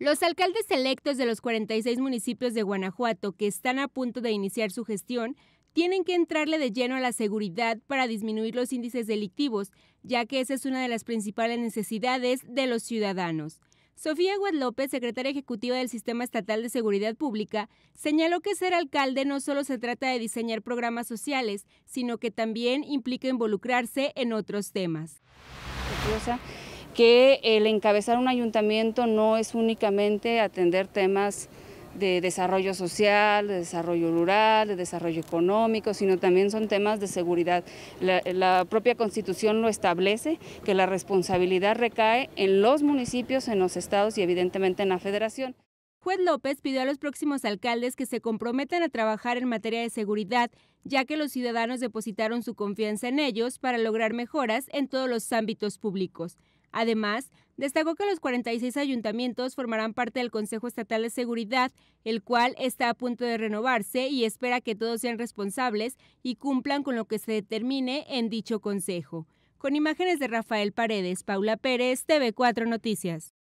Los alcaldes electos de los 46 municipios de Guanajuato que están a punto de iniciar su gestión tienen que entrarle de lleno a la seguridad para disminuir los índices delictivos, ya que esa es una de las principales necesidades de los ciudadanos. Sofía Guadlópez, López, secretaria ejecutiva del Sistema Estatal de Seguridad Pública, señaló que ser alcalde no solo se trata de diseñar programas sociales, sino que también implica involucrarse en otros temas que el encabezar un ayuntamiento no es únicamente atender temas de desarrollo social, de desarrollo rural, de desarrollo económico, sino también son temas de seguridad. La, propia Constitución lo establece, que la responsabilidad recae en los municipios, en los estados y evidentemente en la federación. Juez López pidió a los próximos alcaldes que se comprometan a trabajar en materia de seguridad, ya que los ciudadanos depositaron su confianza en ellos para lograr mejoras en todos los ámbitos públicos. Además, destacó que los 46 ayuntamientos formarán parte del Consejo Estatal de Seguridad, el cual está a punto de renovarse y espera que todos sean responsables y cumplan con lo que se determine en dicho consejo. Con imágenes de Rafael Paredes, Paula Pérez, TV4 Noticias.